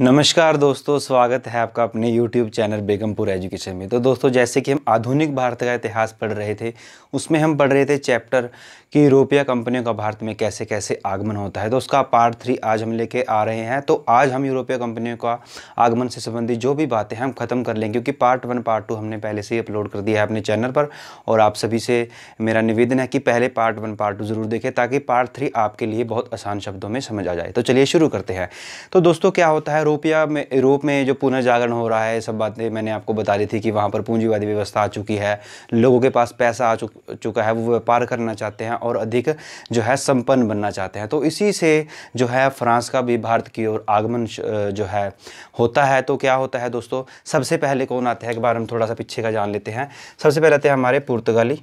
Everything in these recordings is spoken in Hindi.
नमस्कार दोस्तों स्वागत है आपका अपने YouTube चैनल बेगमपुर एजुकेशन में तो दोस्तों जैसे कि हम आधुनिक भारत का इतिहास पढ़ रहे थे उसमें हम पढ़ रहे थे चैप्टर कि यूरोपिया कंपनियों का भारत में कैसे कैसे आगमन होता है तो उसका पार्ट थ्री आज हम लेके आ रहे हैं तो आज हम यूरोपिया कंपनियों का आगमन से संबंधित जो भी बातें हैं हम ख़त्म कर लेंगे क्योंकि पार्ट वन पार्ट टू हमने पहले से ही अपलोड कर दिया है अपने चैनल पर और आप सभी से मेरा निवेदन है कि पहले पार्ट वन पार्ट टू ज़रूर देखें ताकि पार्ट थ्री आपके लिए बहुत आसान शब्दों में समझ आ जाए तो चलिए शुरू करते हैं तो दोस्तों क्या होता है रूपया में यूरोप में जो पुनर्जागरण हो रहा है सब बातें मैंने आपको बता दी थी कि वहाँ पर पूंजीवादी व्यवस्था आ चुकी है लोगों के पास पैसा आ चुक चुका है वो व्यापार करना चाहते हैं और अधिक जो है संपन्न बनना चाहते हैं तो इसी से जो है फ्रांस का भी भारत की ओर आगमन जो है होता है तो क्या होता है दोस्तों सबसे पहले कौन आते हैं एक बार हम थोड़ा सा पीछे का जान लेते हैं सबसे पहले आते हैं हमारे पुर्तगाली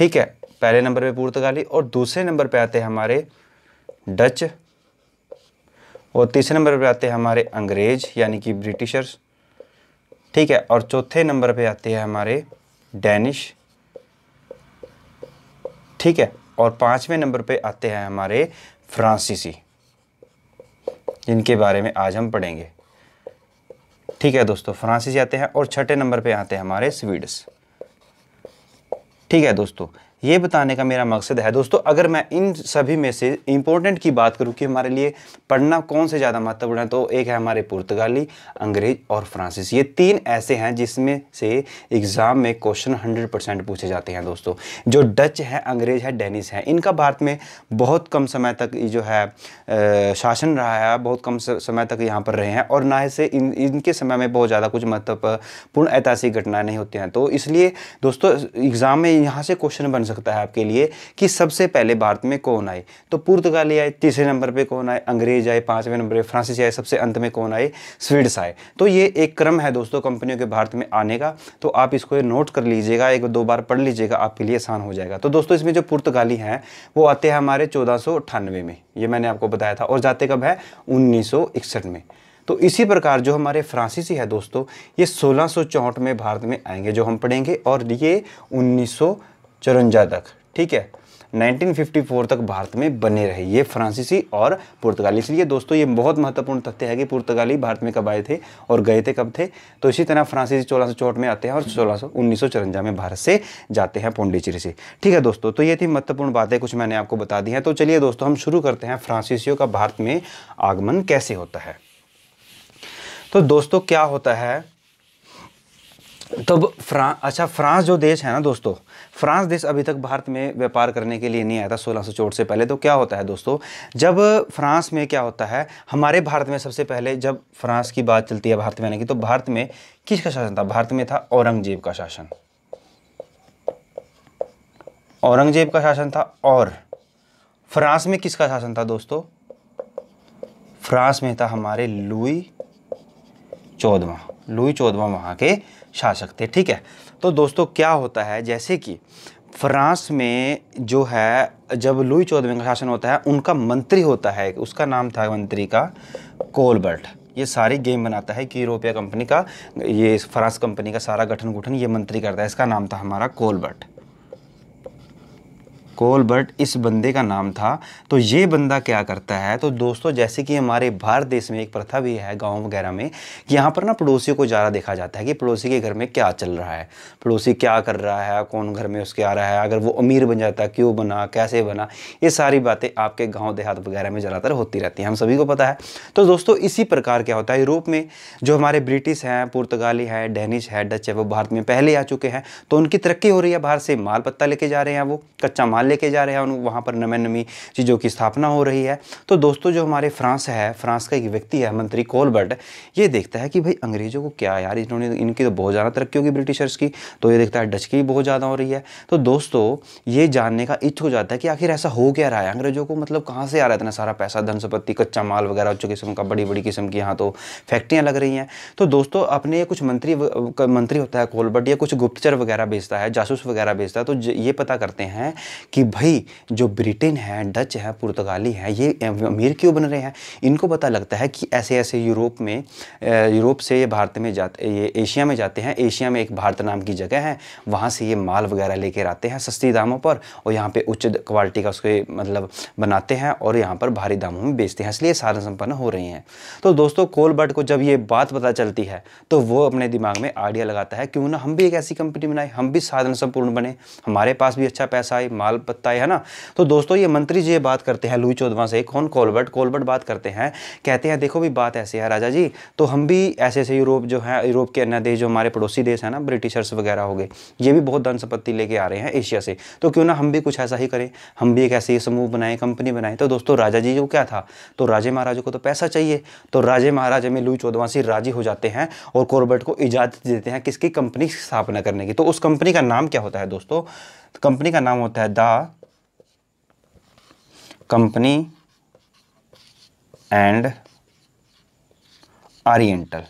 ठीक है पहले नंबर पे पुर्तगाली और दूसरे नंबर पे आते हैं हमारे डच और तीसरे नंबर पे आते हैं हमारे अंग्रेज यानी कि ब्रिटिशर्स ठीक है और चौथे नंबर पे आते हैं हमारे डैनिश ठीक है और पांचवें नंबर पे आते हैं हमारे फ्रांसीसी जिनके बारे में आज हम पढ़ेंगे ठीक है दोस्तों फ्रांसीसी आते हैं और छठे नंबर पे आते हैं हमारे स्वीडस ठीक है दोस्तों ये बताने का मेरा मकसद है दोस्तों अगर मैं इन सभी में से इम्पोर्टेंट की बात करूँ कि हमारे लिए पढ़ना कौन से ज़्यादा महत्वपूर्ण है तो एक है हमारे पुर्तगाली अंग्रेज और फ्रांसिस ये तीन ऐसे हैं जिसमें से एग्ज़ाम में क्वेश्चन हंड्रेड परसेंट पूछे जाते हैं दोस्तों जो डच है अंग्रेज है डेनिस है इनका भारत में बहुत कम समय तक जो है शासन रहा है बहुत कम समय तक यहाँ पर रहे हैं और ना ही से इन इनके समय में बहुत ज़्यादा कुछ महत्वपूर्ण ऐतिहासिक घटनाएँ नहीं होती हैं तो इसलिए दोस्तों एग्ज़ाम में यहाँ से क्वेश्चन बन सकता है आपके लिए कि सबसे पहले भारत में कौन आए तो पुर्तगाली आए तीसरे नंबर पे कौन आए अंग्रेज आए पांचवें नंबर पे फ्रांसीसी आए सबसे अंत में कौन आए स्वीड्स आए तो ये एक क्रम है दोस्तों कंपनियों के भारत में आने का तो आप इसको नोट कर लीजिएगा एक दो बार पढ़ लीजिएगा आपके लिए आसान हो जाएगा तो दोस्तों इसमें जो पुर्तगाली हैं वो आते हैं हमारे चौदह में ये मैंने आपको बताया था और जाते कब है उन्नीस में तो इसी प्रकार जो हमारे फ्रांसीसी है दोस्तों ये सोलह में भारत में आएंगे जो हम पढ़ेंगे और ये उन्नीस चौरंजा तक ठीक है 1954 तक भारत में बने रहे ये फ्रांसीसी और पुर्तगाली इसलिए दोस्तों ये बहुत महत्वपूर्ण तथ्य है कि पुर्तगाली भारत में कब आए थे और गए थे कब थे तो इसी तरह फ्रांसीसी चौदह सौ में आते हैं और सोलह सौ उन्नीस में भारत से जाते हैं पौंडीचेरी से ठीक है दोस्तों तो ये थी महत्वपूर्ण बातें कुछ मैंने आपको बता दी हैं तो चलिए दोस्तों हम शुरू करते हैं फ्रांसीसियों का भारत में आगमन कैसे होता है तो दोस्तों क्या होता है तो फ्रां अच्छा फ्रांस जो देश है ना दोस्तों फ्रांस देश अभी तक भारत में व्यापार करने के लिए नहीं आया था सोलह सौ से पहले तो क्या होता है दोस्तों जब फ्रांस में क्या होता है हमारे भारत में सबसे पहले जब फ्रांस की बात चलती है भारत में आने की तो भारत में किसका शासन था भारत में था औरंगजेब का शासन औरंगजेब का शासन था और फ्रांस में किसका शासन था दोस्तों फ्रांस में था हमारे लुई चौदवा लुई चौदवा वहाँ के छा सकते ठीक है तो दोस्तों क्या होता है जैसे कि फ्रांस में जो है जब लुई चौदहवें का शासन होता है उनका मंत्री होता है उसका नाम था मंत्री का कोलबर्ट ये सारी गेम बनाता है कि यूरोपिया कंपनी का ये फ्रांस कंपनी का सारा गठन गुठन ये मंत्री करता है इसका नाम था हमारा कोलबर्ट कोलबर्ट इस बंदे का नाम था तो ये बंदा क्या करता है तो दोस्तों जैसे कि हमारे भारत देश में एक प्रथा भी है गाँव वगैरह में कि यहाँ पर ना पड़ोसियों को ज़्यादा देखा जाता है कि पड़ोसी के घर में क्या चल रहा है पड़ोसी क्या कर रहा है कौन घर में उसके आ रहा है अगर वो अमीर बन जाता है क्यों बना कैसे बना ये सारी बातें आपके गाँव देहात वगैरह में ज़्यादातर होती रहती हैं हम सभी को पता है तो दोस्तों इसी प्रकार क्या होता है यूरोप में जो हमारे ब्रिटिश हैं पुर्तगाली हैं डेनिश है डच है वो भारत में पहले आ चुके हैं तो उनकी तरक्की हो रही है बाहर से माल पत्ता लेके जा रहे हैं वो कच्चा माल लेके जा रहे हैं वहाँ पर नमें नमी चीज़ों की स्थापना हो रही है तो दोस्तों जो हमारे फ्रांस है फ्रांस का एक व्यक्ति है मंत्री कोलबर्ट ये देखता है कि भाई अंग्रेज़ों को क्या यार इन्होंने इनकी तो बहुत ज़्यादा तरक्की होगी ब्रिटिशर्स की तो ये देखता है डच की बहुत ज़्यादा हो रही है तो दोस्तों ये जानने का इच्छ हो जाता है कि आखिर ऐसा हो क्या रहा है अंग्रेज़ों को मतलब कहाँ से आ रहा है इतना सारा पैसा धन संपत्ति कच्चा माल वगैरह उच्च किस्म का बड़ी बड़ी किस्म की यहाँ तो फैक्ट्रियाँ लग रही हैं तो दोस्तों अपने कुछ मंत्री मंत्री होता है कोलबर्ट या कुछ गुप्तचर वगैरह बेचता है जासूस वगैरह बेचता है तो ये पता करते हैं कि कि भाई जो ब्रिटेन है डच है पुर्तगाली है ये अमीर क्यों बन रहे हैं इनको पता लगता है कि ऐसे ऐसे यूरोप में यूरोप से ये भारत में जाते ये एशिया में जाते हैं एशिया में एक भारत नाम की जगह है वहाँ से ये माल वगैरह लेकर आते हैं सस्ती दामों पर और यहाँ पर उच्च क्वालिटी का उसके मतलब बनाते हैं और यहाँ पर भारी दामों में बेचते हैं इसलिए साधन संपन्न हो रही हैं तो दोस्तों कोलबर्ट को जब ये बात पता चलती है तो वो अपने दिमाग में आइडिया लगाता है क्यों ना हम भी एक ऐसी कंपनी बनाए हम भी साधन संपूर्ण बने हमारे पास भी अच्छा पैसा आए माल पत्ता है ना तो दोस्तों ये मंत्री जी ये बात करते हैं लुई चौदवा से कौन कोलबर्ट कोलबर्ट बात करते हैं कहते हैं देखो भी बात ऐसी है राजा जी तो हम भी ऐसे ऐसे यूरोप जो है यूरोप के अन्य देश जो हमारे पड़ोसी देश है ना ब्रिटिशर्स वगैरह हो गए ये भी बहुत धन संपत्ति लेके आ रहे हैं एशिया से तो क्यों ना हम भी कुछ ऐसा ही करें हम भी एक ऐसे समूह बनाए कंपनी बनाए तो दोस्तों राजा जी को क्या था तो राजे महाराजों को तो पैसा चाहिए तो राजे महाराजे में लुई से राजी हो जाते हैं और कोरबर्ट को इजाज़त देते हैं किसकी कंपनी की स्थापना करने की तो उस कंपनी का नाम क्या होता है दोस्तों तो कंपनी का नाम होता है the company and oriental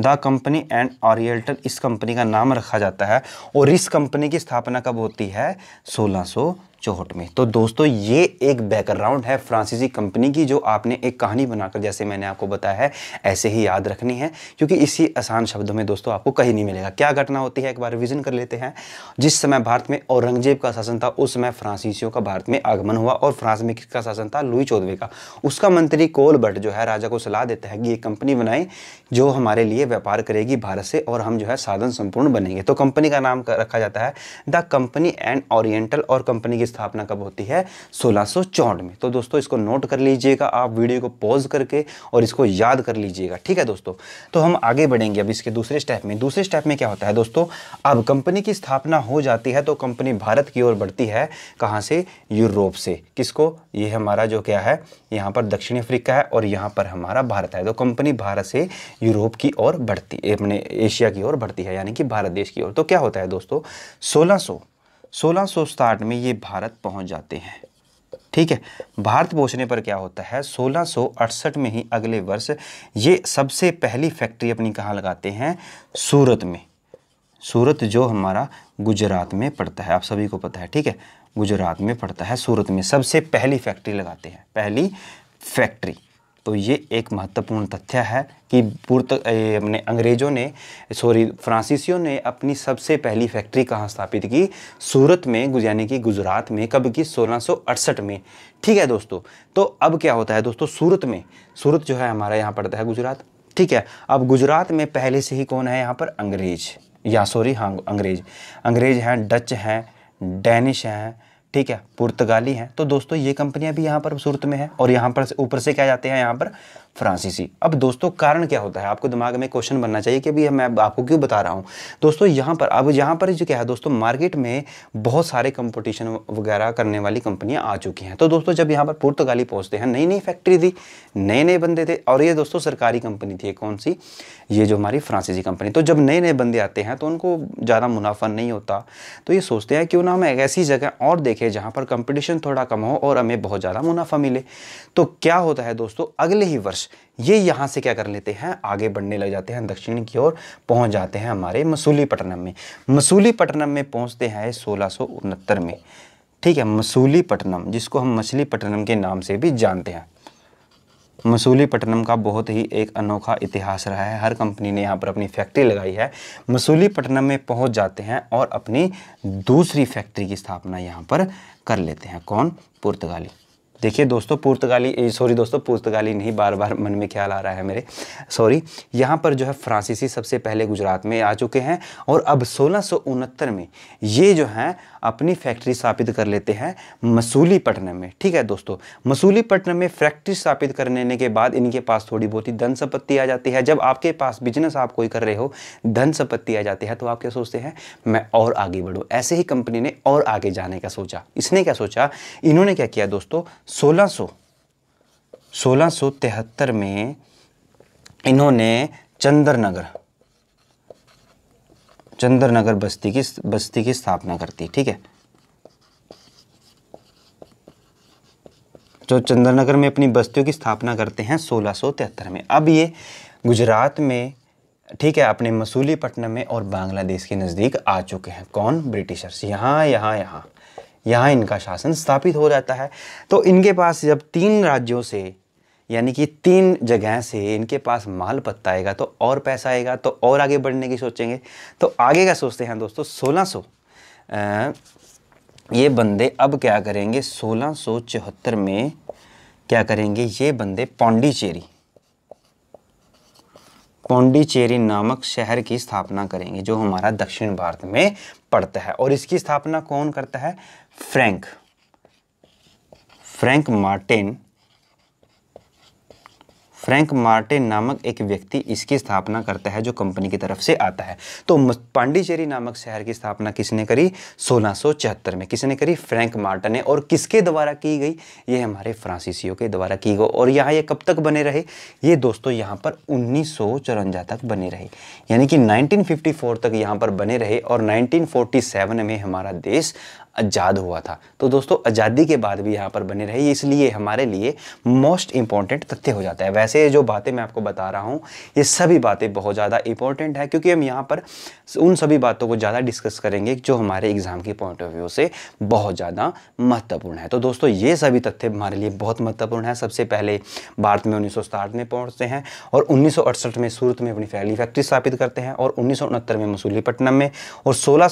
the company and oriental इस कंपनी का नाम रखा जाता है और इस कंपनी की स्थापना कब होती है सोलह चौहट में तो दोस्तों ये एक बैकग्राउंड है फ्रांसीसी कंपनी की जो आपने एक कहानी बनाकर जैसे मैंने आपको बताया है ऐसे ही याद रखनी है क्योंकि इसी आसान शब्दों में दोस्तों आपको कहीं नहीं मिलेगा क्या घटना होती है एक बार रिविजन कर लेते हैं जिस समय भारत में औरंगजेब का शासन था उस समय फ्रांसीसियों का भारत में आगमन हुआ और फ्रांस में किसका शासन था लुई चौधरी का उसका मंत्री कोलबर्ट जो है राजा को सलाह देता है कि ये कंपनी बनाए जो हमारे लिए व्यापार करेगी भारत से और हम जो है साधन संपूर्ण बनेंगे तो कंपनी का नाम रखा जाता है द कंपनी एंड ओरिएंटल और कंपनी के स्थापना कब होती है सोलह में तो दोस्तों इसको नोट कर लीजिएगा आप वीडियो को पॉज करके और इसको याद कर लीजिएगा ठीक है दोस्तों तो हम आगे बढ़ेंगे अब इसके दूसरे स्टेप में दूसरे स्टेप में क्या होता है दोस्तों अब कंपनी की स्थापना हो जाती है तो कंपनी भारत की ओर बढ़ती है कहाँ से यूरोप से किसको ये हमारा जो क्या है यहाँ पर दक्षिण अफ्रीका है और यहाँ पर हमारा भारत है तो कंपनी भारत से यूरोप की ओर बढ़ती अपने एशिया की ओर बढ़ती है यानी कि भारत देश की ओर तो क्या होता है दोस्तों सोलह में ये भारत पहुंच जाते हैं ठीक है भारत पहुंचने पर क्या होता है सोलह में ही अगले वर्ष ये सबसे पहली फैक्ट्री अपनी कहाँ लगाते हैं सूरत में सूरत जो हमारा गुजरात में पड़ता है आप सभी को पता है ठीक है गुजरात में पड़ता है सूरत में सबसे पहली फैक्ट्री लगाते हैं पहली फैक्ट्री तो ये एक महत्वपूर्ण तथ्य है कि पुर्त अपने अंग्रेज़ों ने सॉरी फ्रांसीसियों ने अपनी सबसे पहली फैक्ट्री कहाँ स्थापित की सूरत में यानी कि गुजरात में कब की 1668 में ठीक है दोस्तों तो अब क्या होता है दोस्तों सूरत में सूरत जो है हमारा यहाँ पड़ता है गुजरात ठीक है अब गुजरात में पहले से ही कौन है यहाँ पर अंग्रेज या सॉरी हाँ अंग्रेज अंग्रेज हैं डच हैं डैनिश हैं ठीक है पुर्तगाली हैं तो दोस्तों ये कंपनियां भी यहाँ पर सूरत में है और यहाँ पर ऊपर से क्या जाते हैं यहाँ पर फ्रांसीसी अब दोस्तों कारण क्या होता है आपको दिमाग में क्वेश्चन बनना चाहिए कि अभी मैं आपको क्यों बता रहा हूँ दोस्तों यहाँ पर अब यहाँ पर जो क्या है दोस्तों मार्केट में बहुत सारे कंपटीशन वगैरह करने वाली कंपनियाँ आ चुकी हैं तो दोस्तों जब यहाँ पर पुर्तगाली पहुँचते हैं नई नई फैक्ट्री थी नए नए बंदे थे और ये दोस्तों सरकारी कंपनी थी कौन सी ये जो हमारी फ्रांसीसी कंपनी तो जब नए नए बंदे आते हैं तो उनको ज़्यादा मुनाफा नहीं होता तो ये सोचते हैं क्यों ना हम ऐसी जगह और देखें जहाँ पर कंपटीशन थोड़ा कम हो और हमें बहुत ज़्यादा मुनाफा मिले तो क्या होता है दोस्तों अगले ही वर्ष प्रकाश ये यहाँ से क्या कर लेते हैं आगे बढ़ने लग जाते हैं दक्षिण की ओर पहुँच जाते हैं हमारे मसूलीपट्टनम में मसूलीपट्टनम में पहुँचते हैं सोलह में ठीक है मसूलीपट्टनम जिसको हम मछलीपट्टनम के नाम से भी जानते हैं मसूलीपट्टनम का बहुत ही एक अनोखा इतिहास रहा है हर कंपनी ने यहाँ पर अपनी फैक्ट्री लगाई है मसूलीपट्टनम में पहुँच जाते हैं और अपनी दूसरी फैक्ट्री की स्थापना यहाँ पर कर लेते हैं कौन पुर्तगाली देखिए दोस्तों पुर्तगाली सॉरी दोस्तों पुर्तगाली नहीं बार बार मन में ख्याल आ रहा है मेरे सॉरी यहाँ पर जो है फ्रांसीसी सबसे पहले गुजरात में आ चुके हैं और अब सोलह में ये जो है अपनी फैक्ट्री स्थापित कर लेते हैं मसूलीपट्टनम में ठीक है दोस्तों मसूलीपट्टनम में फैक्ट्री स्थापित करने के बाद इनके पास थोड़ी बहुत ही धन संपत्ति आ जाती है जब आपके पास बिजनेस आप कोई कर रहे हो धन संपत्ति आ जाती है तो आप क्या सोचते हैं मैं और आगे बढ़ूँ ऐसे ही कंपनी ने और आगे जाने का सोचा इसने क्या सोचा इन्होंने क्या किया दोस्तों सोलह सौ सोलह तिहत्तर में इन्होंने चंद्रनगर चंद्रनगर बस्ती की बस्ती की स्थापना करती ठीक है जो चंद्रनगर में अपनी बस्तियों की स्थापना करते हैं सोलह में अब ये गुजरात में ठीक है अपने मसूलीपट्टनम में और बांग्लादेश के नज़दीक आ चुके हैं कौन ब्रिटिशर्स यहाँ यहाँ यहाँ यहाँ इनका शासन स्थापित हो जाता है तो इनके पास जब तीन राज्यों से यानी कि तीन जगह से इनके पास माल पत्ता आएगा तो और पैसा आएगा तो और आगे बढ़ने की सोचेंगे तो आगे का सोचते हैं दोस्तों सोलह सो ये बंदे अब क्या करेंगे सोलह में क्या करेंगे ये बंदे पौंडीचेरी पौंडीचेरी नामक शहर की स्थापना करेंगे जो हमारा दक्षिण भारत में पड़ता है और इसकी स्थापना कौन करता है Frank Frank Martin Frank Martin नामक एक व्यक्ति इसकी स्थापना करता है जो कंपनी की तरफ से आता है तो पांडिचेरी नामक शहर की स्थापना किसने करी सोलह में किसने करी फ्रैंक मार्टन ने और किसके द्वारा की गई ये हमारे फ्रांसीसियों के द्वारा की गई और यहाँ ये कब तक बने रहे ये दोस्तों यहाँ पर उन्नीस तक बने रहे यानी कि नाइनटीन तक यहाँ पर बने रहे और नाइनटीन में हमारा देश आज़ाद हुआ था तो दोस्तों आज़ादी के बाद भी यहाँ पर बने रहे इसलिए हमारे लिए मोस्ट इंपॉर्टेंट तथ्य हो जाता है वैसे जो बातें मैं आपको बता रहा हूँ ये सभी बातें बहुत ज़्यादा इंपॉर्टेंट है क्योंकि हम यहाँ पर उन सभी बातों को ज़्यादा डिस्कस करेंगे जो हमारे एग्ज़ाम के पॉइंट ऑफ व्यू से बहुत ज़्यादा महत्वपूर्ण है तो दोस्तों ये सभी तथ्य हमारे लिए बहुत महत्वपूर्ण है सबसे पहले भारत में उन्नीस में पहुँचते हैं और उन्नीस में सूरत में अपनी पहली फैक्ट्री स्थापित करते हैं और उन्नीस में मसूलीपट्टनम में और सोलह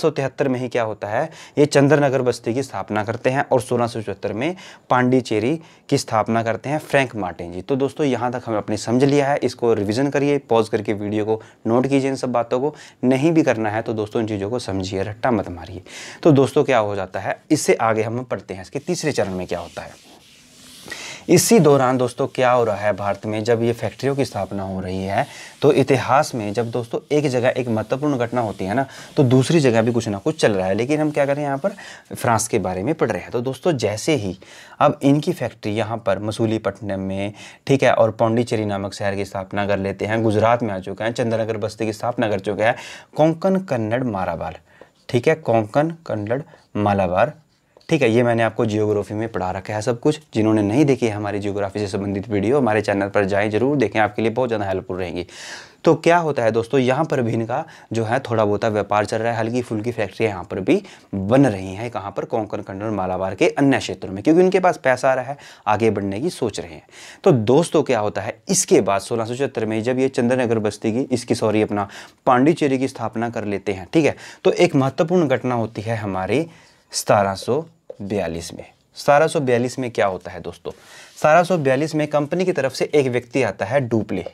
में ही क्या होता है ये चंद्रनगर नगर बस्ती की स्थापना करते हैं और सोलह में पांडिचेरी की स्थापना करते हैं फ्रैंक मार्टिन जी तो दोस्तों यहाँ तक हमें अपने समझ लिया है इसको रिविजन करिए पॉज करके वीडियो को नोट कीजिए इन सब बातों को नहीं भी करना है तो दोस्तों इन चीज़ों को समझिए रट्टा मत मारिए तो दोस्तों क्या हो जाता है इससे आगे हम पढ़ते हैं इसके तीसरे चरण में क्या होता है इसी दौरान दोस्तों क्या हो रहा है भारत में जब ये फैक्ट्रियों की स्थापना हो रही है तो इतिहास में जब दोस्तों एक जगह एक महत्वपूर्ण घटना होती है ना तो दूसरी जगह भी कुछ ना कुछ चल रहा है लेकिन हम क्या करें यहाँ पर फ्रांस के बारे में पढ़ रहे हैं तो दोस्तों जैसे ही अब इनकी फैक्ट्री यहाँ पर मसूलीपट्टनम में ठीक है और पौंडीचेरी नामक शहर की स्थापना कर लेते हैं गुजरात में आ चुके हैं चंद्रनगर बस्ती की स्थापना कर चुके हैं कोंकण कन्नड़ माराबार ठीक है कोंकण कन्नड़ मालाबार ठीक है ये मैंने आपको जियोग्राफी में पढ़ा रखा है सब कुछ जिन्होंने नहीं देखी है हमारी जियोग्राफी से संबंधित वीडियो हमारे चैनल पर जाएँ जरूर देखें आपके लिए बहुत ज़्यादा हेल्पफुल रहेंगी तो क्या होता है दोस्तों यहाँ पर भी इनका जो है थोड़ा बहुत व्यापार चल रहा है हल्की फुल्की फैक्ट्रियाँ यहाँ पर भी बन रही हैं कहाँ पर कोंकण कन्नौर मालाबार के अन्य क्षेत्रों में क्योंकि इनके पास पैसा आ रहा है आगे बढ़ने की सोच रहे हैं तो दोस्तों क्या होता है इसके बाद सोलह में जब ये चंद्रनगर बस्ती की इसकी सॉरी अपना पांडिचेरी की स्थापना कर लेते हैं ठीक है तो एक महत्वपूर्ण घटना होती है हमारी सतारह 1742 में 1742 में क्या होता है दोस्तों 1742 में कंपनी की तरफ से एक व्यक्ति आता है डुप्ले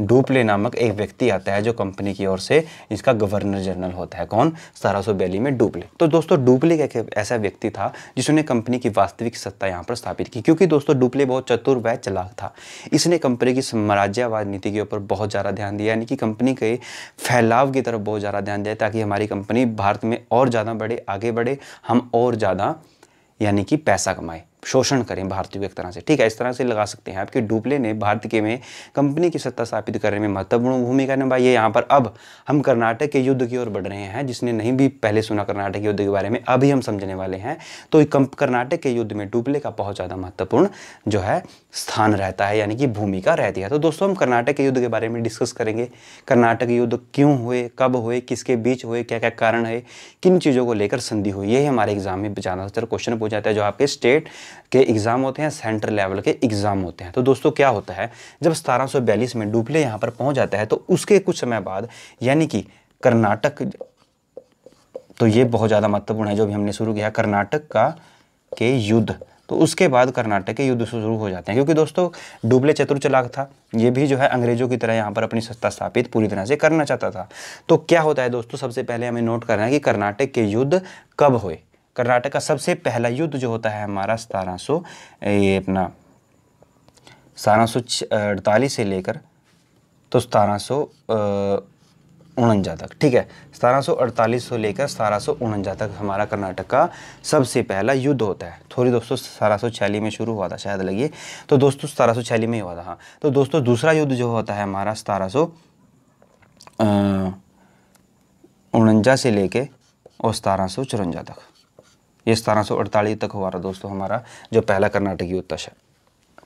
डूपले नामक एक व्यक्ति आता है जो कंपनी की ओर से इसका गवर्नर जनरल होता है कौन सतारह बयाली में डूपले तो दोस्तों डूपले एक ऐसा व्यक्ति था जिसने कंपनी की वास्तविक सत्ता यहाँ पर स्थापित की क्योंकि दोस्तों डूपले बहुत चतुर व चलाक था इसने कंपनी की साम्राज्यवाद नीति के ऊपर बहुत ज़्यादा ध्यान दिया यानी कि कंपनी के फैलाव की तरफ बहुत ज़्यादा ध्यान दिया ताकि हमारी कंपनी भारत में और ज़्यादा बढ़े आगे बढ़े हम और ज़्यादा यानी कि पैसा कमाए शोषण करें भारतीय को एक तरह से ठीक है इस तरह से लगा सकते हैं आपके डुबले ने भारत के में कंपनी की सत्ता स्थापित करने में महत्वपूर्ण भूमिका निभाई है यहाँ पर अब हम कर्नाटक के युद्ध की ओर बढ़ रहे हैं जिसने नहीं भी पहले सुना कर्नाटक के युद्ध के बारे में अभी हम समझने वाले हैं तो कर्नाटक के युद्ध में डुबले का बहुत ज़्यादा महत्वपूर्ण जो है स्थान रहता है यानी कि भूमिका रहती है तो दोस्तों हम कर्नाटक के युद्ध के बारे में डिस्कस करेंगे कर्नाटक युद्ध क्यों हुए कब हुए किसके बीच हुए क्या क्या कारण है किन चीज़ों को लेकर संधि हुई यही हमारे एग्जाम में ज़्यादातर क्वेश्चन पूछ जाता है जो आपके स्टेट के एग्ज़ाम होते हैं सेंटर लेवल के एग्ज़ाम होते हैं तो दोस्तों क्या होता है जब सतारह में डुबले यहाँ पर पहुँच जाता है तो उसके कुछ समय बाद यानी कि कर्नाटक तो ये बहुत ज़्यादा महत्वपूर्ण है जो भी हमने शुरू किया कर्नाटक का के युद्ध तो उसके बाद कर्नाटक के युद्ध शुरू हो जाते हैं क्योंकि दोस्तों डुबले चतुर चलाक था ये भी जो है अंग्रेजों की तरह यहाँ पर अपनी सत्ता स्थापित पूरी तरह से करना चाहता था तो क्या होता है दोस्तों सबसे पहले हमें नोट करना है कि कर्नाटक के युद्ध कब हुए कर्नाटक का सबसे पहला युद्ध जो होता है हमारा सतारह सौ ये अपना सतारह सौ अड़तालीस से लेकर तो सतारह सौ उनंजा तक ठीक है सतारह सौ अड़तालीस से लेकर सतारह सौ उनंजा तक हमारा कर्नाटक का सबसे पहला युद्ध होता है थोड़ी दोस्तों सतारह सौ छियालीस में शुरू हुआ था शायद लगिए तो दोस्तों सतारह सौ छियालीस में ही हुआ था हाँ तो दोस्तों दूसरा युद्ध जो होता है हमारा सतारह सौ उणंजा से लेके और सतारह सौ चौरंजा तक ये सतारह तक हुआ था दोस्तों हमारा जो पहला कर्नाटक युद्ध है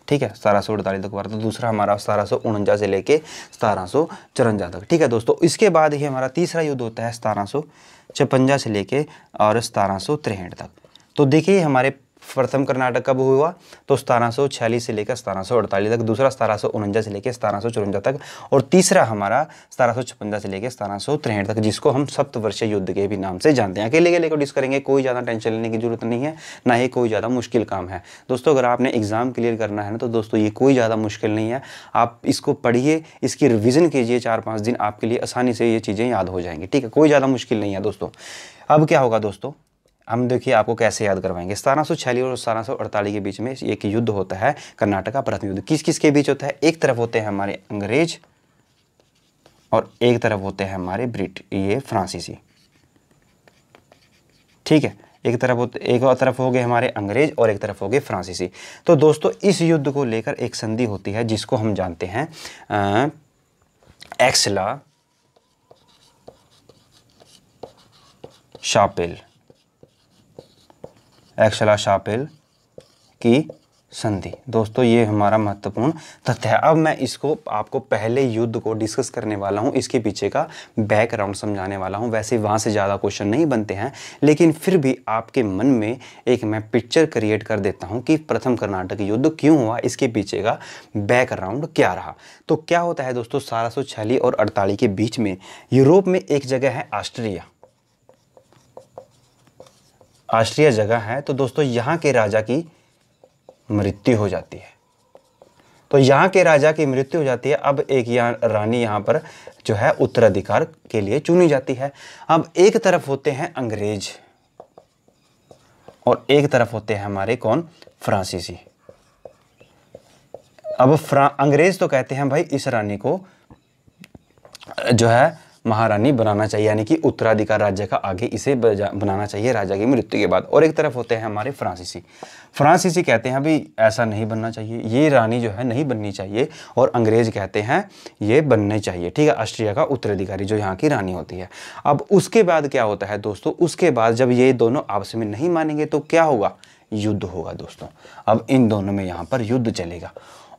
ठीक है सतारह सौ अड़तालीस तक हुआ था तो दूसरा हमारा सतारह सौ उनंजा से लेके सतारह सौ चौरंजा तक ठीक है दोस्तों इसके बाद ही हमारा तीसरा युद्ध होता है सतारह सौ छपंजा से लेके और सतारह सौ तिरहठ तक तो देखिए हमारे प्रथम कर्नाटक कब हुआ तो सतारह से लेकर सतारह तक दूसरा सतारह से लेकर सतारह तक और तीसरा हमारा सतारह से लेकर सतारह तक जिसको हम सप्तवर्षीय युद्ध के भी नाम से जानते हैं अकेले अकेले को डिस करेंगे कोई ज़्यादा टेंशन लेने की जरूरत नहीं है ना ही कोई ज़्यादा मुश्किल काम है दोस्तों अगर आपने एग्ज़ाम क्लियर करना है ना तो दोस्तों ये कोई ज़्यादा मुश्किल नहीं है आप इसको पढ़िए इसकी रिविज़न कीजिए चार पाँच दिन आपके लिए आसानी से ये चीज़ें याद हो जाएंगी ठीक है कोई ज़्यादा मुश्किल नहीं है दोस्तों अब क्या होगा दोस्तों हम देखिए आपको कैसे याद करवाएंगे सतारह सौ छियालीस और सतारह सौ अड़तालीस के बीच में एक युद्ध होता है कर्नाटका प्रथम युद्ध किस किस के बीच होता है एक तरफ होते हैं हमारे अंग्रेज और एक तरफ होते हैं हमारे ब्रिट ये फ्रांसीसी ठीक है एक तरफ एक और तरफ हो गए हमारे अंग्रेज और एक तरफ हो गए फ्रांसीसी तो दोस्तों इस युद्ध को लेकर एक संधि होती है जिसको हम जानते हैं एक्सला शापेल एक्सला शापिल की संधि दोस्तों ये हमारा महत्वपूर्ण तथ्य है अब मैं इसको आपको पहले युद्ध को डिस्कस करने वाला हूँ इसके पीछे का बैकग्राउंड समझाने वाला हूँ वैसे वहाँ से ज़्यादा क्वेश्चन नहीं बनते हैं लेकिन फिर भी आपके मन में एक मैं पिक्चर क्रिएट कर देता हूँ कि प्रथम कर्नाटक युद्ध क्यों हुआ इसके पीछे का बैकग्राउंड क्या रहा तो क्या होता है दोस्तों सारह और अड़तालीस के बीच में यूरोप में एक जगह है ऑस्ट्रिया आश्रय जगह है तो दोस्तों यहाँ के राजा की मृत्यु हो जाती है तो यहाँ के राजा की मृत्यु हो जाती है अब एक यहाँ रानी यहाँ पर जो है उत्तराधिकार के लिए चुनी जाती है अब एक तरफ होते हैं अंग्रेज और एक तरफ होते हैं हमारे कौन फ्रांसीसी अब फ्रा अंग्रेज तो कहते हैं भाई इस रानी को जो है महारानी बनाना चाहिए यानी कि उत्तराधिकार राज्य का आगे इसे बनाना चाहिए राजा की मृत्यु के बाद और एक तरफ होते हैं हमारे फ्रांसीसी फ्रांसीसी कहते हैं भाई ऐसा नहीं बनना चाहिए ये रानी जो है नहीं बननी चाहिए और अंग्रेज कहते हैं ये बनने चाहिए ठीक है ऑस्ट्रिया का उत्तराधिकारी जो यहाँ की रानी होती है अब उसके बाद क्या होता है दोस्तों उसके बाद जब ये दोनों आपस में नहीं मानेंगे तो क्या होगा युद्ध होगा दोस्तों अब इन दोनों में यहाँ पर युद्ध चलेगा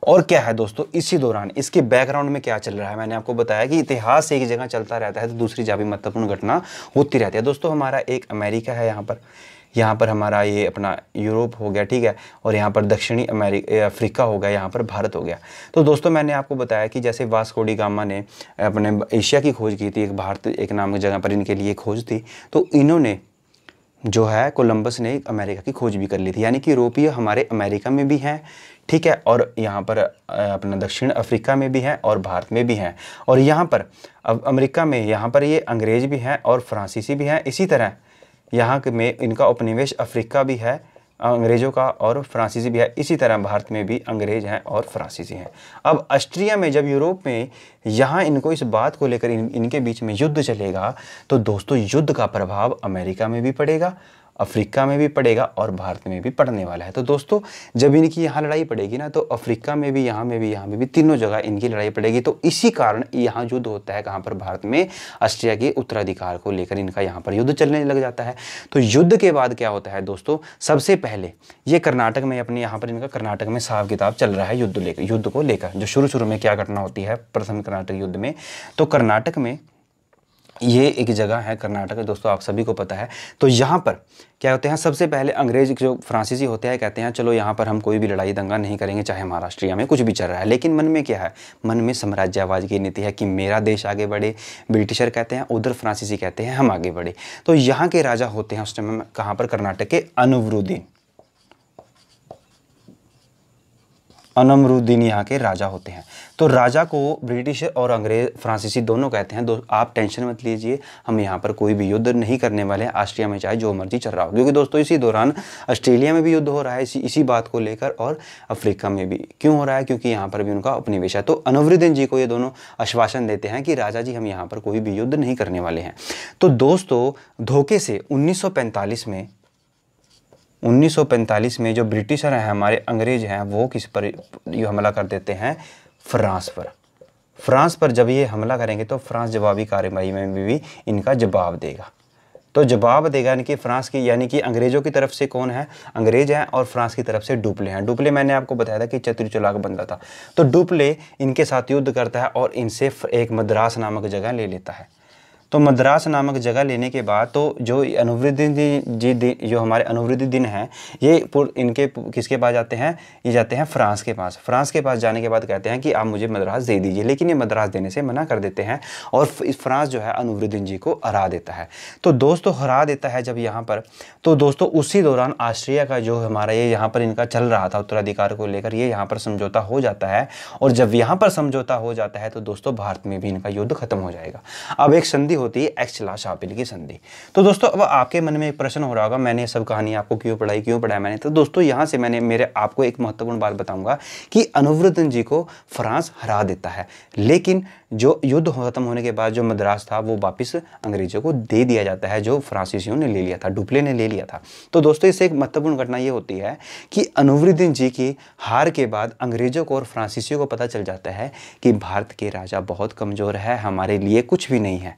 और क्या है दोस्तों इसी दौरान इसके बैकग्राउंड में क्या चल रहा है मैंने आपको बताया कि इतिहास एक जगह चलता रहता है तो दूसरी जहाँ भी महत्वपूर्ण घटना होती रहती है दोस्तों हमारा एक अमेरिका है यहाँ पर यहाँ पर हमारा ये अपना यूरोप हो गया ठीक है और यहाँ पर दक्षिणी अमेरिका अफ्रीका हो गया यहाँ पर भारत हो गया तो दोस्तों मैंने आपको बताया कि जैसे वास्कोडी गामा ने अपने एशिया की खोज की थी एक भारत एक नाम की जगह पर इनके लिए खोज थी तो इन्होंने जो है कोलंबस ने अमेरिका की खोज भी कर ली थी यानी कि यूरोपीय हमारे अमेरिका में भी हैं ठीक है और यहाँ पर अपना दक्षिण अफ्रीका में भी हैं और भारत में भी हैं और यहाँ पर अब अमेरिका में यहाँ पर ये अंग्रेज भी हैं और फ्रांसीसी भी हैं इसी तरह यहाँ में इनका उपनिवेश अफ्रीका भी है अंग्रेज़ों का और फ्रांसीसी भी है इसी तरह भारत में भी अंग्रेज़ हैं और फ्रांसीसी हैं अब ऑस्ट्रिया में जब यूरोप में यहाँ इनको इस बात को लेकर इन, इनके बीच में युद्ध चलेगा तो दोस्तों युद्ध का प्रभाव अमेरिका में भी पड़ेगा अफ्रीका में भी पड़ेगा और भारत में भी पड़ने वाला है तो दोस्तों जब इनकी यहाँ लड़ाई पड़ेगी ना तो अफ्रीका में भी यहाँ में भी यहाँ में भी तीनों जगह इनकी लड़ाई पड़ेगी तो इसी कारण यहाँ युद्ध होता है कहाँ पर भारत में ऑस्ट्रिया के उत्तराधिकार को लेकर इनका यहाँ पर युद्ध चलने लग जाता है तो युद्ध के बाद क्या होता है दोस्तों सबसे पहले ये कर्नाटक में अपने यहाँ पर इनका कर्नाटक में साफ किताब चल रहा है युद्ध लेकर युद्ध को लेकर जो शुरू शुरू में क्या घटना होती है प्रथम कर्नाटक युद्ध में तो कर्नाटक में ये एक जगह है कर्नाटक है दोस्तों आप सभी को पता है तो यहाँ पर क्या होते हैं सबसे पहले अंग्रेज जो फ्रांसीसी होते हैं कहते हैं चलो यहाँ पर हम कोई भी लड़ाई दंगा नहीं करेंगे चाहे महाराष्ट्रिया में कुछ भी चल रहा है लेकिन मन में क्या है मन में साम्राज्यवाद की नीति है कि मेरा देश आगे बढ़े ब्रिटिशर कहते हैं उधर फ्रांसीसी कहते हैं हम आगे बढ़े तो यहाँ के राजा होते हैं उस टाइम कहाँ पर कर्नाटक के अनुवरुद्दीन अनमरुद्दीन यहाँ के राजा होते हैं तो राजा को ब्रिटिश और अंग्रेज फ्रांसीसी दोनों कहते हैं दो आप टेंशन मत लीजिए हम यहाँ पर कोई भी युद्ध नहीं करने वाले हैं ऑस्ट्रिया में चाहे जो मर्जी चल रहा हो क्योंकि दोस्तों इसी दौरान ऑस्ट्रेलिया में भी युद्ध हो रहा है इसी इसी बात को लेकर और अफ्रीका में भी क्यों हो रहा है क्योंकि यहाँ पर भी उनका उपनिवेश है तो अनवरुद्दीन जी को ये दोनों आश्वासन देते हैं कि राजा जी हम यहाँ पर कोई भी युद्ध नहीं करने वाले हैं तो दोस्तों धोखे से उन्नीस में 1945 में जो ब्रिटिशर हैं हमारे अंग्रेज हैं वो किस पर ये हमला कर देते हैं फ्रांस पर फ्रांस पर जब ये हमला करेंगे तो फ्रांस जवाबी कार्रवाई में भी, भी इनका जवाब देगा तो जवाब देगा यानी कि फ्रांस की यानी कि अंग्रेज़ों की तरफ से कौन है अंग्रेज हैं और फ्रांस की तरफ से डुपले हैं डुपले मैंने आपको बताया था कि चतुर चलाक बंदा था तो डुपले इनके साथ युद्ध करता है और इनसे एक मद्रास नामक जगह ले लेता है तो मद्रास नामक जगह लेने के बाद तो जो अनुवृद्धिन जी जो हमारे अनुवृद्धि दिन हैं ये इनके किसके पास जाते हैं ये जाते हैं फ्रांस के पास फ्रांस के पास जाने के बाद कहते हैं कि आप मुझे मद्रास दे दीजिए लेकिन ये मद्रास देने से मना कर देते हैं और फ्रांस जो है अनुवृद्धिन जी को हरा देता है तो दोस्तों हरा देता है जब यहाँ पर तो दोस्तों उसी दौरान ऑस्ट्रिया का जो हमारा ये यहाँ पर इनका चल रहा था उत्तराधिकार को लेकर ये यहाँ पर समझौता हो जाता है और जब यहाँ पर समझौता हो जाता है तो दोस्तों भारत में भी इनका युद्ध खत्म हो जाएगा अब एक संधि होती है एक्सला शापिल की संधि तो दोस्तों अब आपके मन में एक प्रश्न हो रहा होगा मैंने सब कहानी आपको क्यों पढ़ाई क्यों पढ़ाया मैंने तो दोस्तों यहाँ से मैंने मेरे आपको एक महत्वपूर्ण बात बताऊंगा कि अनुवृद्धन जी को फ्रांस हरा देता है लेकिन जो युद्ध खत्म होने के बाद जो मद्रास था वो वापस अंग्रेजों को दे दिया जाता है जो फ्रांसीसियों ने ले लिया था डुपले ने ले लिया था तो दोस्तों इससे एक महत्वपूर्ण घटना ये होती है कि अनुवृद्धन जी की हार के बाद अंग्रेजों को और फ्रांसीसियों को पता चल जाता है कि भारत के राजा बहुत कमज़ोर है हमारे लिए कुछ भी नहीं है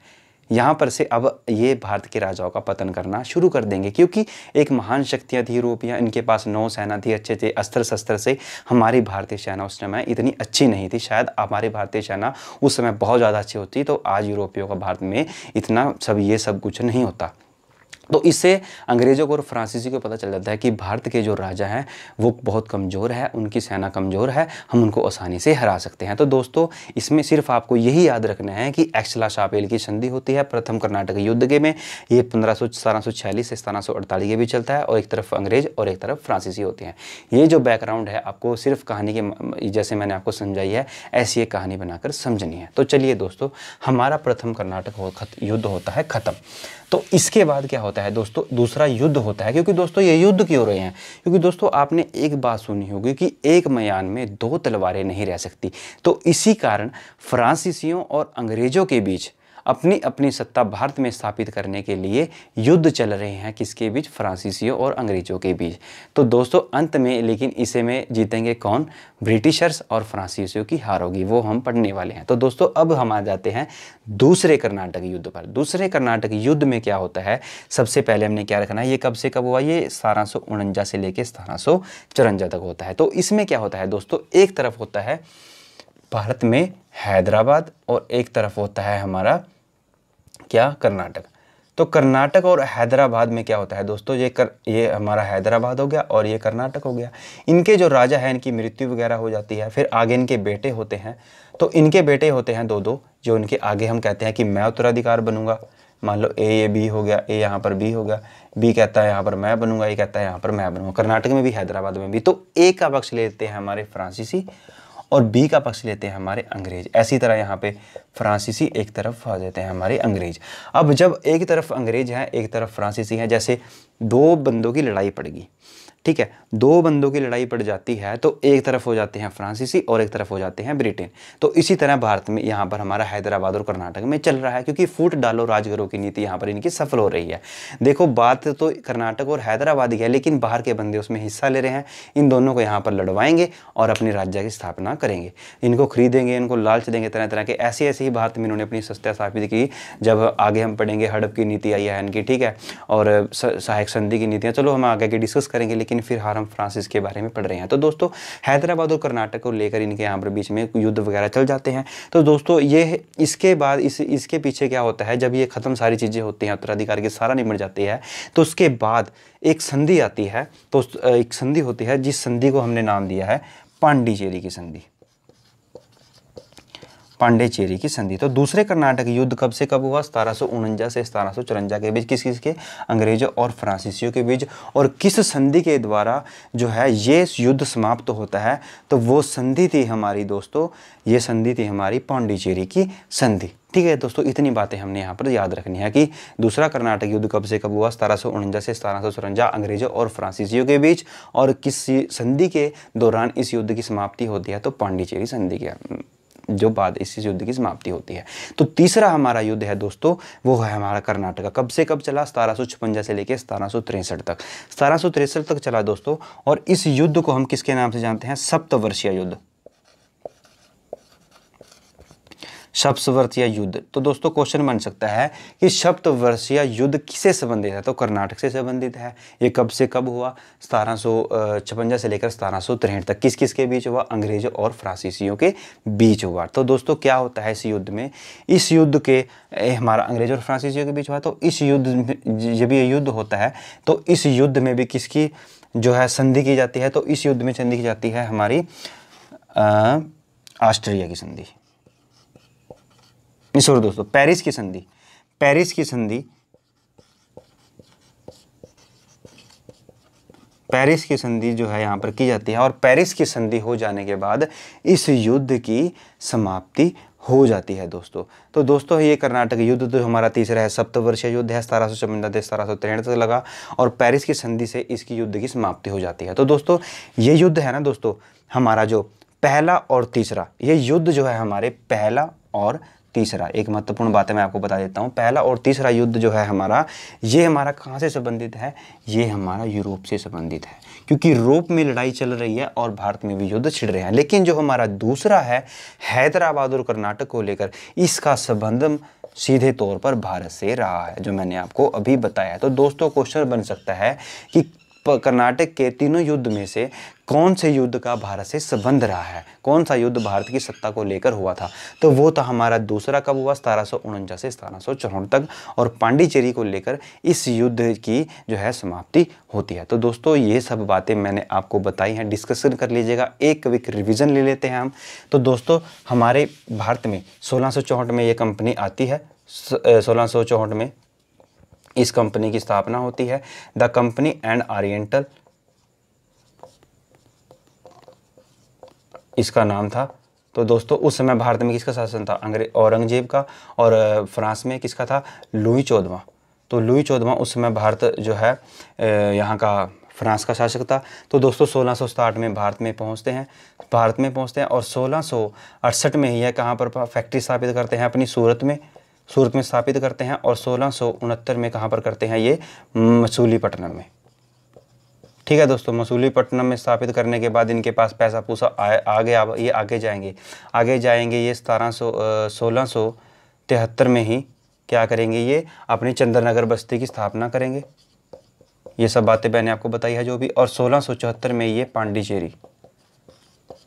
यहाँ पर से अब ये भारत के राजाओं का पतन करना शुरू कर देंगे क्योंकि एक महान शक्तियाँ थी यूरोपिया इनके पास नौ सेना थी अच्छे अच्छे अस्त्र शस्त्र से हमारी भारतीय सेना उस समय इतनी अच्छी नहीं थी शायद हमारी भारतीय सेना उस समय बहुत ज़्यादा अच्छी होती तो आज यूरोपियों का भारत में इतना सब ये सब कुछ नहीं होता तो इससे अंग्रेज़ों को और फ्रांसीसी को पता चल जाता है कि भारत के जो राजा हैं वो बहुत कमज़ोर है उनकी सेना कमज़ोर है हम उनको आसानी से हरा सकते हैं तो दोस्तों इसमें सिर्फ आपको यही याद रखना है कि एक्सला शापेल की संधि होती है प्रथम कर्नाटक युद्ध के में ये पंद्रह सौ सतारह सौ छियालीस से सतारह सौ अड़तालीस के भी चलता है और एक तरफ अंग्रेज और एक तरफ फ्रांसीसी होते हैं ये जो बैकग्राउंड है आपको सिर्फ कहानी के जैसे मैंने आपको समझाई है ऐसी एक कहानी बनाकर समझनी है तो चलिए दोस्तों हमारा प्रथम कर्नाटक युद्ध होता है ख़त्म तो इसके बाद क्या होता है दोस्तों दूसरा युद्ध होता है क्योंकि दोस्तों ये युद्ध क्यों रहे हैं क्योंकि दोस्तों आपने एक बात सुनी होगी कि एक मयान में दो तलवारें नहीं रह सकती तो इसी कारण फ्रांसीसियों और अंग्रेज़ों के बीच अपनी अपनी सत्ता भारत में स्थापित करने के लिए युद्ध चल रहे हैं किसके बीच फ्रांसीसियों और अंग्रेजों के बीच तो दोस्तों अंत में लेकिन इसे में जीतेंगे कौन ब्रिटिशर्स और फ्रांसीसियों की हार होगी वो हम पढ़ने वाले हैं तो दोस्तों अब हम आ जाते हैं दूसरे कर्नाटक युद्ध पर दूसरे कर्नाटक युद्ध में क्या होता है सबसे पहले हमने क्या रखना है ये कब से कब हुआ ये सतारह से लेकर सतारह तक होता है तो इसमें क्या होता है दोस्तों एक तरफ होता है भारत में हैदराबाद और एक तरफ होता है हमारा क्या कर्नाटक तो कर्नाटक और हैदराबाद में क्या होता है दोस्तों ये कर ये हमारा हैदराबाद हो गया और ये कर्नाटक हो गया इनके जो राजा हैं इनकी मृत्यु वगैरह हो जाती है फिर आगे इनके बेटे होते हैं तो इनके बेटे होते हैं दो दो जो इनके आगे हम कहते हैं कि मैं उत्तराधिकार बनूंगा मान लो ए ये बी हो गया ए यहाँ पर बी हो गया बी कहता है यहाँ पर मैं बनूंगा ए कहता है यहाँ पर मैं बनूंगा कर्नाटक में भी हैदराबाद में भी तो ए का पक्ष लेते हैं हमारे फ्रांसीसी और बी का पक्ष लेते हैं हमारे अंग्रेज ऐसी तरह यहाँ पे फ्रांसीसी एक तरफ आ जाते हैं हमारे अंग्रेज अब जब एक तरफ अंग्रेज हैं एक तरफ फ्रांसीसी हैं जैसे दो बंदों की लड़ाई पड़ेगी ठीक है दो बंदों की लड़ाई पड़ जाती है तो एक तरफ हो जाते हैं फ्रांसीसी और एक तरफ हो जाते हैं ब्रिटेन तो इसी तरह भारत में यहाँ पर हमारा हैदराबाद और कर्नाटक में चल रहा है क्योंकि फूट डालो राजगरों की नीति यहाँ पर इनकी सफल हो रही है देखो बात तो कर्नाटक और हैदराबाद की है लेकिन बाहर के बंदे उसमें हिस्सा ले रहे हैं इन दोनों को यहाँ पर लड़वाएंगे और अपने राज्य की स्थापना करेंगे इनको खरीदेंगे इनको लालच देंगे तरह तरह के ऐसी ऐसी ही भारत में इन्होंने अपनी सस्ता स्थापित की जब आगे हम पढ़ेंगे हड़प की नीति आई है इनकी ठीक है और सहायक संधि की नीतियाँ चलो हम आगे आगे डिस्कस करेंगे लेकिन लेकिन फिर हारम फ्रांसिस के बारे में पढ़ रहे हैं तो दोस्तों हैदराबाद और कर्नाटक को लेकर इनके यहाँ पर बीच में युद्ध वगैरह चल जाते हैं तो दोस्तों ये इसके बाद इस इसके पीछे क्या होता है जब ये ख़त्म सारी चीज़ें होती हैं उत्तराधिकार के सारा निमट जाती है तो उसके बाद एक संधि आती है तो एक संधि होती है जिस संधि को हमने नाम दिया है पांडिचेरी की संधि पांडेचेरी की संधि तो दूसरे कर्नाटक युद्ध कब से कब हुआ सतारह से सतारह के बीच किस किस के अंग्रेजों और फ्रांसीसियों के बीच और किस संधि के द्वारा जो है ये युद्ध समाप्त तो होता है तो वो संधि थी हमारी दोस्तों ये संधि थी हमारी पांडिचेरी की संधि ठीक है दोस्तों इतनी बातें हमने यहाँ पर याद रखनी है कि दूसरा कर्नाटक युद्ध कब से कब हुआ सतारह से सतारह अंग्रेजों और फ्रांसीसियों के बीच और किस संधि के दौरान इस युद्ध की समाप्ति होती है तो पांडिचेरी संधि के जो बाद इस युद्ध की समाप्ति होती है तो तीसरा हमारा युद्ध है दोस्तों वो है हमारा कर्नाटका कब से कब चला सतारह से लेकर सतारह तक सतारह तक चला दोस्तों और इस युद्ध को हम किसके नाम से जानते हैं सप्तवर्षीय युद्ध शब्दवर्ष या युद्ध तो दोस्तों क्वेश्चन बन सकता है कि शब्दवर्ष या युद्ध किसे संबंधित है तो कर्नाटक से संबंधित है ये कब से कब हुआ सतारह से लेकर सतारह तक किस किसके बीच हुआ अंग्रेजों और फ्रांसीसियों के बीच हुआ तो दोस्तों क्या होता है इस युद्ध में इस युद्ध के हमारा अंग्रेज और फ्रांसीसियों के बीच हुआ तो इस युद्ध जब ये युद्ध होता है तो इस युद्ध में भी किसकी जो है संधि की जाती है तो इस युद्ध में संधि की जाती है हमारी ऑस्ट्रिया की संधि सॉरी दोस्तों पेरिस की संधि पेरिस की संधि पेरिस की संधि जो है यहाँ पर की जाती है और पेरिस की संधि हो जाने के बाद इस युद्ध की समाप्ति हो जाती है दोस्तों तो दोस्तों ये कर्नाटक युद्ध जो तो हमारा तीसरा है सप्तवर्षीय युद्ध है सतारह सौ चौवंजा से सतारह सौ तिरहठ तक लगा और पेरिस की संधि से इसकी युद्ध की समाप्ति हो जाती है तो दोस्तों ये युद्ध है ना दोस्तों हमारा जो पहला और तीसरा ये युद्ध जो है हमारे पहला और तीसरा एक महत्वपूर्ण बात है मैं आपको बता देता हूँ पहला और तीसरा युद्ध जो है हमारा ये हमारा कहाँ से संबंधित है ये हमारा यूरोप से संबंधित है क्योंकि यूरोप में लड़ाई चल रही है और भारत में भी युद्ध छिड़ रहे हैं लेकिन जो हमारा दूसरा है हैदराबाद और कर्नाटक को लेकर इसका संबंध सीधे तौर पर भारत से रहा है जो मैंने आपको अभी बताया तो दोस्तों क्वेश्चन बन सकता है कि कर्नाटक के तीनों युद्ध में से कौन से युद्ध का भारत से संबंध रहा है कौन सा युद्ध भारत की सत्ता को लेकर हुआ था तो वो था हमारा दूसरा कब हुआ सतारह से सतारह तक और पांडिचेरी को लेकर इस युद्ध की जो है समाप्ति होती है तो दोस्तों ये सब बातें मैंने आपको बताई हैं डिस्कशन कर लीजिएगा एक क्विक रिविज़न ले लेते हैं हम तो दोस्तों हमारे भारत में सोलह में ये कंपनी आती है सोलह में इस कंपनी की स्थापना होती है द कंपनी एंड ओरिएंटल इसका नाम था तो दोस्तों उस समय भारत में किसका शासन था अंग्रेज औरंगजेब का और फ्रांस में किसका था लुई चौदवा तो लुई चौदवा उस समय भारत जो है यहाँ का फ्रांस का शासक था तो दोस्तों 1660 में भारत में पहुँचते हैं भारत में पहुँचते हैं और सोलह में ही है कहाँ पर फैक्ट्री स्थापित करते हैं अपनी सूरत में सूरत में स्थापित करते हैं और सोलह में कहाँ पर करते हैं ये मसूलीपट्टनम में ठीक है दोस्तों मसूलीपट्टनम में स्थापित करने के बाद इनके पास पैसा पूसा आगे आ, ये आगे जाएंगे आगे जाएंगे ये सतारह सौ सोलह सौ तिहत्तर में ही क्या करेंगे ये अपनी चंद्रनगर बस्ती की स्थापना करेंगे ये सब बातें मैंने आपको बताई है जो भी और सोलह में ये पांडिचेरी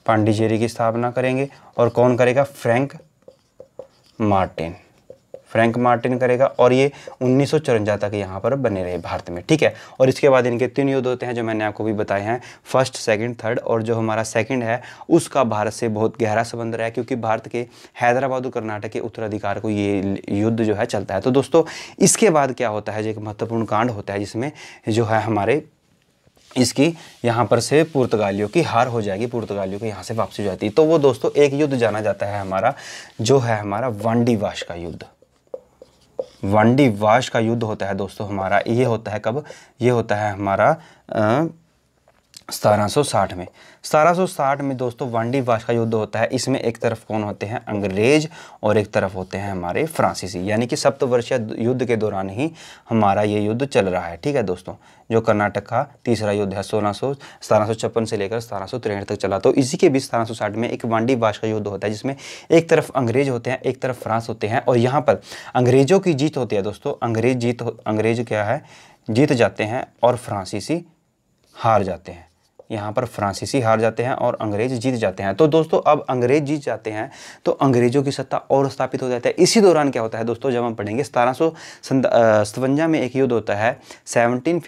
पांडिचेरी की स्थापना करेंगे और कौन करेगा फ्रैंक मार्टिन फ्रैंक मार्टिन करेगा और ये उन्नीस तक यहाँ पर बने रहे भारत में ठीक है और इसके बाद इनके तीन युद्ध होते हैं जो मैंने आपको भी बताए हैं फर्स्ट सेकंड थर्ड और जो हमारा सेकंड है उसका भारत से बहुत गहरा संबंध रहा है क्योंकि भारत के हैदराबाद और कर्नाटक के उत्तराधिकार को ये युद्ध जो है चलता है तो दोस्तों इसके बाद क्या होता है जो एक महत्वपूर्ण कांड होता है जिसमें जो है हमारे इसकी यहाँ पर से पुर्तगालियों की हार हो जाएगी पुर्तगालियों की यहाँ से वापसी हो जाती है तो वो दोस्तों एक युद्ध जाना जाता है हमारा जो है हमारा वांडी वाश का युद्ध वंडी वाश का युद्ध होता है दोस्तों हमारा ये होता है कब ये होता है हमारा सतारह में सतारह में दोस्तों वांडी वाश का युद्ध होता है इसमें एक तरफ कौन होते हैं अंग्रेज और एक तरफ होते हैं हमारे फ्रांसीसी यानी कि सप्तवर्षीय युद्ध के दौरान ही हमारा ये युद्ध चल रहा है ठीक है दोस्तों जो कर्नाटक का तीसरा युद्ध है सोलह सौ से लेकर सतारह तक चला तो इसी के बीच सतारह में एक वांडी वाश का युद्ध होता है जिसमें एक तरफ अंग्रेज होते हैं एक तरफ फ्रांस होते हैं और यहाँ पर अंग्रेजों की जीत होती है दोस्तों अंग्रेज जीत अंग्रेज क्या है जीत जाते हैं और फ्रांसीसी हार जाते हैं यहाँ पर फ्रांसीसी हार जाते हैं और अंग्रेज जीत जाते हैं तो दोस्तों अब अंग्रेज जीत जाते हैं तो अंग्रेजों की सत्ता और स्थापित हो जाती है इसी दौरान क्या होता है दोस्तों जब हम पढ़ेंगे सतारह में एक युद्ध होता है सेवनटीन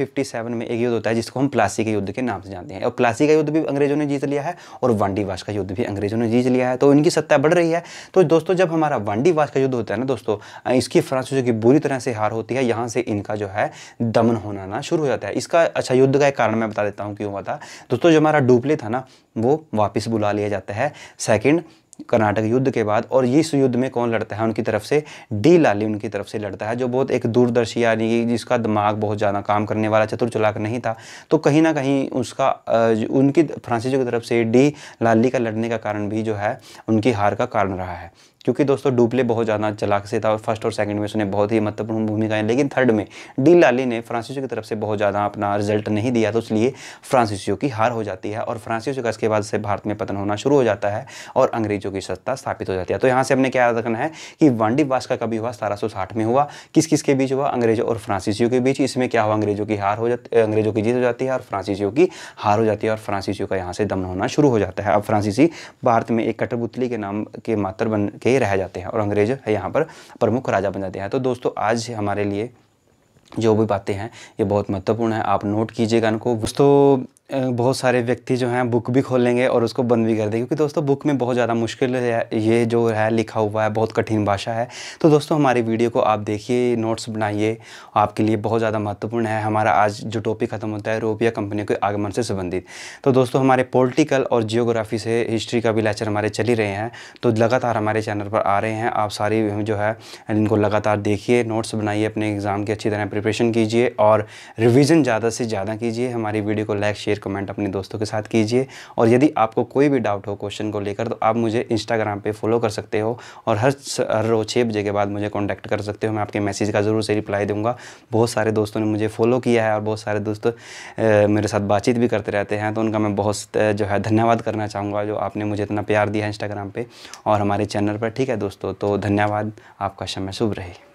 में एक युद्ध होता है जिसको हम प्लासी के युद्ध के नाम से जानते हैं और प्लासी का युद्ध भी अंग्रेजों ने जीत लिया है और वाश का युद्ध भी अंग्रेजों ने जीत लिया है तो इनकी सत्ता बढ़ रही है तो दोस्तों जब हमारा वाश का युद्ध होता है ना दोस्तों इसकी फ्रांसीसियों की बुरी तरह से हार होती है यहाँ से इनका जो है दमन होना ना शुरू हो जाता है इसका अच्छा युद्ध का एक कारण मैं बता देता हूँ क्यों हुआ था दोस्तों जो हमारा डुप्ले था ना वो वापस बुला लिया जाता है सेकेंड कर्नाटक युद्ध के बाद और इस युद्ध में कौन लड़ता है उनकी तरफ से डी लाली उनकी तरफ से लड़ता है जो बहुत एक दूरदर्शी यानी कि जिसका दिमाग बहुत ज़्यादा काम करने वाला चतुर चलाक नहीं था तो कहीं ना कहीं उसका उनकी फ्रांसीसियों की तरफ से डी लाली का लड़ने का कारण भी जो है उनकी हार का कारण रहा है क्योंकि दोस्तों डुबले बहुत ज़्यादा चलाक से था और फर्स्ट और सेकंड में उसने बहुत ही महत्वपूर्ण भूमिकाएं लेकिन थर्ड में डी लाली ने फ्रांसिसो की तरफ से बहुत ज़्यादा अपना रिजल्ट नहीं दिया तो इसलिए फ्रांसिसो की हार हो जाती है और फ्रांसिसो का इसके बाद से भारत में पतन होना शुरू हो जाता है और अंग्रेजों की सत्ता स्थापित हो जाती है तो यहाँ से हमने क्या याद रखना है कि वांडी बास का कभी हुआ सतारह में हुआ किस किस के बीच हुआ अंग्रेजों और फ्रांसिसो के बीच इसमें क्या हुआ अंग्रेजों की हार हो जाती अंग्रेजों की जीत हो जाती है और फ्रांसिसो की हार हो जाती है और फ्रांसिसो का यहाँ से दमन होना शुरू हो जाता है अब फ्रांसिसी भारत में एक कटरबुतली के नाम के मातर बन के के रह जाते हैं और अंग्रेज यहाँ पर प्रमुख राजा बन जाते हैं तो दोस्तों आज हमारे लिए जो भी बातें हैं ये बहुत महत्वपूर्ण है आप नोट कीजिएगा इनको दोस्तों बहुत सारे व्यक्ति जो हैं बुक भी खोलेंगे और उसको बंद भी कर देंगे क्योंकि दोस्तों बुक में बहुत ज़्यादा मुश्किल है ये जो है लिखा हुआ है बहुत कठिन भाषा है तो दोस्तों हमारी वीडियो को आप देखिए नोट्स बनाइए आपके लिए बहुत ज़्यादा महत्वपूर्ण है हमारा आज जो टॉपिक ख़त्म होता है रोपिया कंपनी के आगमन से संबंधित तो दोस्तों हमारे पोलिटिकल और जियोग्राफी से हिस्ट्री का भी लेक्चर हमारे चल ही रहे हैं तो लगातार हमारे चैनल पर आ रहे हैं आप सारी जो है इनको लगातार देखिए नोट्स बनाइए अपने एग्ज़ाम की अच्छी तरह प्रिपरेशन कीजिए और रिविज़न ज़्यादा से ज़्यादा कीजिए हमारी वीडियो को लाइक शेयर शेयर कमेंट अपने दोस्तों के साथ कीजिए और यदि आपको कोई भी डाउट हो क्वेश्चन को लेकर तो आप मुझे इंस्टाग्राम पे फॉलो कर सकते हो और हर हर रोज़ छः बजे के बाद मुझे कॉन्टैक्ट कर सकते हो मैं आपके मैसेज का ज़रूर से रिप्लाई दूंगा बहुत सारे दोस्तों ने मुझे फॉलो किया है और बहुत सारे दोस्त मेरे साथ बातचीत भी करते रहते हैं तो उनका मैं बहुत जो है धन्यवाद करना चाहूँगा जो आपने मुझे इतना प्यार दिया है इंस्टाग्राम पर और हमारे चैनल पर ठीक है दोस्तों तो धन्यवाद आपका समय शुभ रहे